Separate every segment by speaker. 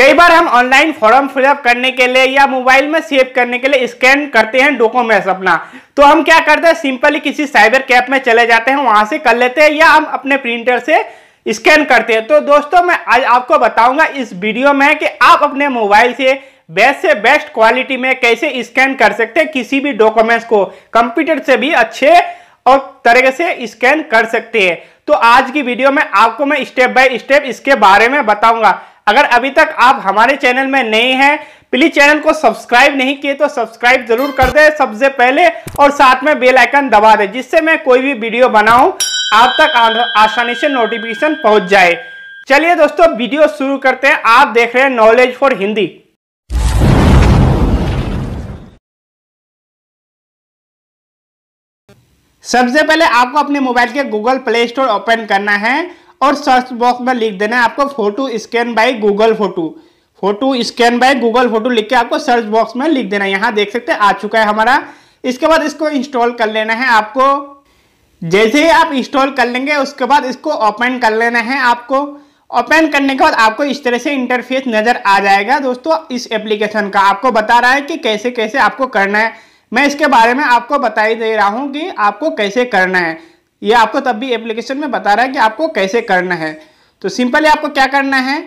Speaker 1: कई बार हम online form fill up करने के लिए या मोबाइल में सेव करने के लिए स्कैन करते हैं डॉक्यूमेंट्स अपना तो हम क्या करते हैं सिंपली किसी साइबर कैप में चले जाते हैं वहां से कर लेते हैं या हम अपने प्रिंटर से स्कैन करते हैं तो दोस्तों मैं आज आपको बताऊंगा इस वीडियो में कि आप अपने मोबाइल से बेस्ट से बेस्ट क्वालिटी में कैसे स्कैन कर सकते हैं किसी भी डॉक्यूमेंट्स को कंप्यूटर से भी अच्छे और तरीके से स्कैन कर सकते हैं तो आज की वीडियो में आपको मैं स्टेप बाय स्टेप इसके बारे में बताऊंगा अगर अभी तक आप हमारे चैनल में नए हैं प्लीज चैनल को सब्सक्राइब नहीं किए तो सब्सक्राइब जरूर कर दे सबसे पहले और साथ में बेल आइकन दबा दे जिससे मैं कोई भी वीडियो बनाऊं आप तक आसानी से नोटिफिकेशन पहुंच जाए चलिए दोस्तों वीडियो शुरू करते हैं आप देख रहे हैं नॉलेज फॉर हिंदी सबसे पहले आपको अपने मोबाइल के गूगल प्ले स्टोर ओपन करना है और सर्च बॉक्स में लिख देना है आपको photo scan by Google photo photo scan by Google photo लिख के आपको सर्च बॉक्स में लिख देना है यहाँ देख सकते हैं आ चुका है हमारा इसके बाद इसको इंस्टॉल कर लेना है आपको जैसे ही आप इंस्टॉल कर लेंगे उसके बाद इसको ओपन कर लेना है आपको ओपन करने के बाद आपको इस तरह से इंटरफेस नज़र आ जाएगा दोस्तों इस एप्लीकेशन का आपको बता रहा है कि कैसे कैसे आपको करना है मैं इसके बारे में आपको बता ही दे रहा हूँ कि आपको कैसे करना है ये आपको तब भी एप्लीकेशन में बता रहा है कि आपको कैसे करना है तो सिंपली आपको क्या करना है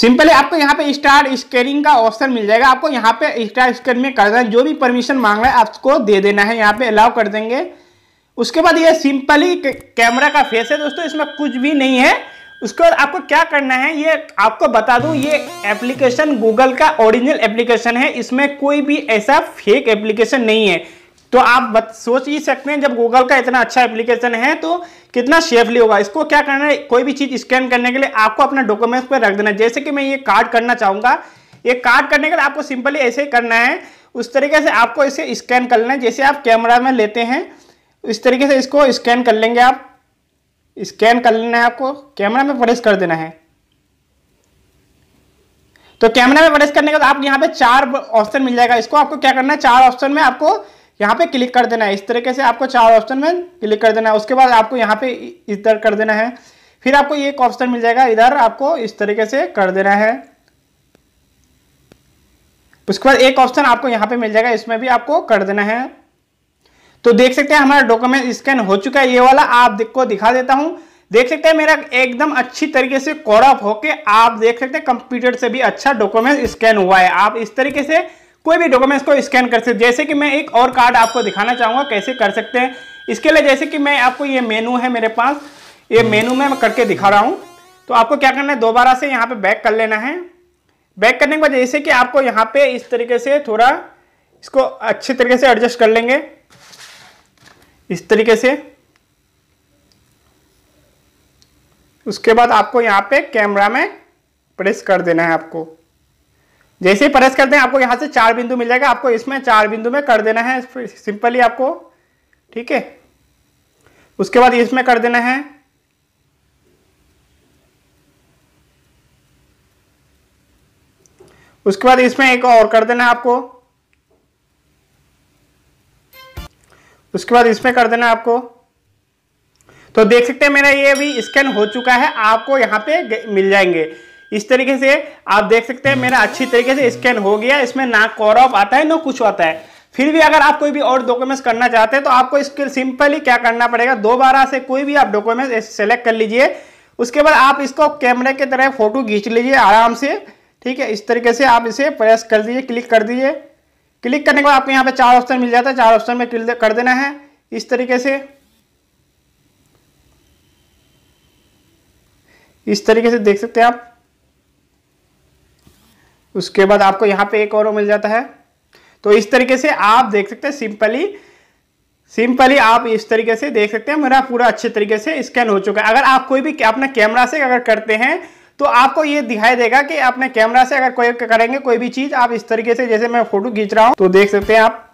Speaker 1: सिंपली आपको यहाँ पे स्टार स्केरिंग का ऑप्शन मिल जाएगा आपको यहाँ पे स्टार स्केर में कर देना जो भी परमिशन मांग रहा है आपको दे देना है यहाँ पे अलाउ कर देंगे उसके बाद ये सिंपली कैमरा का फेस है दोस्तों इसमें कुछ भी नहीं है उसके बाद आपको क्या करना है ये आपको बता दूं ये एप्लीकेशन गूगल का ओरिजिनल एप्लीकेशन है इसमें कोई भी ऐसा फेक एप्लीकेशन नहीं है तो आप बत, सोच ही सकते हैं जब गूगल का इतना अच्छा एप्लीकेशन है तो कितना सेफली होगा इसको क्या करना है कोई भी चीज़ स्कैन करने के लिए आपको अपना डॉक्यूमेंट्स पर रख देना जैसे कि मैं ये कार्ड करना चाहूंगा ये कार्ड करने के लिए आपको सिंपली ऐसे ही करना है उस तरीके से आपको इसे स्कैन कर लेना है जैसे आप कैमरा में लेते हैं इस तरीके से इसको स्कैन कर लेंगे आप स्कैन कर लेना है आपको कैमरा में प्रेस कर देना है तो कैमरा में प्रेस करने के बाद आप यहाँ पे चार ऑप्शन मिल जाएगा इसको आपको क्या करना है चार ऑप्शन में आपको यहाँ पे क्लिक कर देना है इस तरीके से आपको चार ऑप्शन में क्लिक कर देना है उसके बाद आपको यहाँ पे इधर कर देना है फिर आपको एक ऑप्शन मिल जाएगा इधर आपको इस तरीके से कर देना है उसके बाद एक ऑप्शन आपको यहाँ पे मिल जाएगा इसमें भी आपको कर देना है तो देख सकते हैं हमारा डॉक्यूमेंट स्कैन हो चुका है ये वाला आपको दिखा देता हूँ देख सकते हैं मेरा एकदम अच्छी तरीके से कॉरअप होके आप देख सकते हैं कंप्यूटर से भी अच्छा डॉक्यूमेंट स्कैन हुआ है आप इस तरीके से कोई भी डॉक्यूमेंट्स को स्कैन कर सकते जैसे कि मैं एक और कार्ड आपको दिखाना चाहूँगा कैसे कर सकते हैं इसके लिए जैसे कि मैं आपको ये मेनू है मेरे पास ये मेनू हम्म। में मैं करके दिखा रहा हूँ तो आपको क्या करना है दोबारा से यहाँ पे बैक कर लेना है बैक करने के बाद जैसे कि आपको यहाँ पे इस तरीके से थोड़ा इसको अच्छे तरीके से एडजस्ट कर लेंगे इस तरीके से उसके बाद आपको यहाँ पे कैमरा में प्रेस कर देना है आपको जैसे ही प्रेस करते हैं आपको यहाँ से चार बिंदु मिल जाएगा आपको इसमें चार बिंदु में कर देना है सिंपली आपको ठीक है उसके बाद इसमें कर देना है उसके बाद इसमें एक और कर देना है आपको उसके बाद इसमें कर देना है आपको तो देख सकते हैं मेरा ये अभी स्कैन हो चुका है आपको यहां पे मिल जाएंगे इस तरीके से आप देख सकते हैं मेरा अच्छी तरीके से स्कैन हो गया इसमें ना ऑफ आता है ना कुछ आता है फिर भी अगर आप कोई भी और डॉक्यूमेंट्स करना चाहते हैं तो आपको इसके सिंपली क्या करना पड़ेगा दोबारा से कोई भी आप डॉक्यूमेंट सेलेक्ट कर लीजिए उसके बाद आप इसको कैमरे की तरह फोटो खींच लीजिए आराम से ठीक है इस तरीके से आप इसे प्रेस कर दीजिए क्लिक कर दीजिए क्लिक करने के बाद आपको यहाँ पे चार ऑप्शन मिल जाता है चार ऑप्शन में क्लिक कर देना है इस तरीके से इस तरीके से देख सकते हैं आप उसके बाद आपको यहाँ पे एक और मिल जाता है तो इस तरीके से आप देख सकते हैं सिंपली सिंपली आप इस तरीके से देख सकते हैं मेरा पूरा अच्छे तरीके से स्कैन हो चुका है अगर आप कोई भी अपना कैमरा से अगर करते हैं तो आपको ये दिखाई देगा कि अपने कैमरा से अगर कोई करेंगे कोई भी चीज़ आप इस तरीके से जैसे मैं फोटो खींच रहा हूँ तो देख सकते हैं आप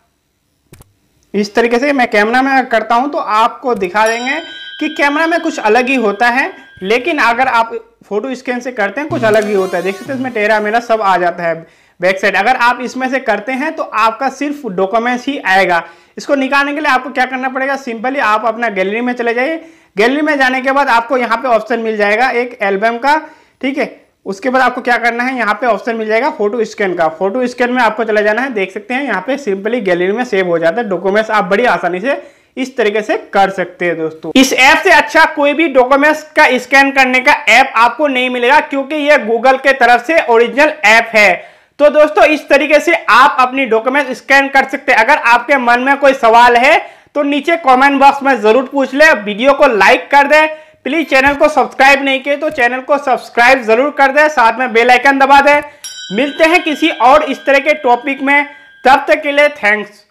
Speaker 1: इस तरीके से मैं कैमरा में अगर करता हूँ तो आपको दिखा देंगे कि कैमरा में कुछ अलग ही होता है लेकिन अगर आप फोटो स्कैन से करते हैं कुछ अलग ही होता है देख सकते तो हैं इसमें टेरा मेरा सब आ जाता है बैक साइड अगर आप इसमें से करते हैं तो आपका सिर्फ डॉक्यूमेंट्स ही आएगा इसको निकालने के लिए आपको क्या करना पड़ेगा सिंपली आप अपना गैलरी में चले जाइए गैलरी में जाने के बाद आपको यहाँ पे ऑप्शन मिल जाएगा एक एल्बम का ठीक है उसके बाद आपको क्या करना है यहाँ पे ऑप्शन मिल जाएगा फोटो स्कैन का फोटो स्कैन में आपको चला जाना है देख सकते हैं यहाँ पे सिंपली गैलरी में सेव हो जाता है डॉक्यूमेंट्स आप बड़ी आसानी से इस तरीके से कर सकते हैं दोस्तों इस ऐप से अच्छा कोई भी डॉक्यूमेंट्स का स्कैन करने का ऐप आपको नहीं मिलेगा क्योंकि यह गूगल के तरफ से ओरिजिनल ऐप है तो दोस्तों इस तरीके से आप अपनी डॉक्यूमेंट स्कैन कर सकते हैं अगर आपके मन में कोई सवाल है तो नीचे कमेंट बॉक्स में जरूर पूछ ले वीडियो को लाइक कर दे प्लीज चैनल को सब्सक्राइब नहीं किए तो चैनल को सब्सक्राइब जरूर कर दे साथ में बेल आइकन दबा दे मिलते हैं किसी और इस तरह के टॉपिक में तब तक के लिए थैंक्स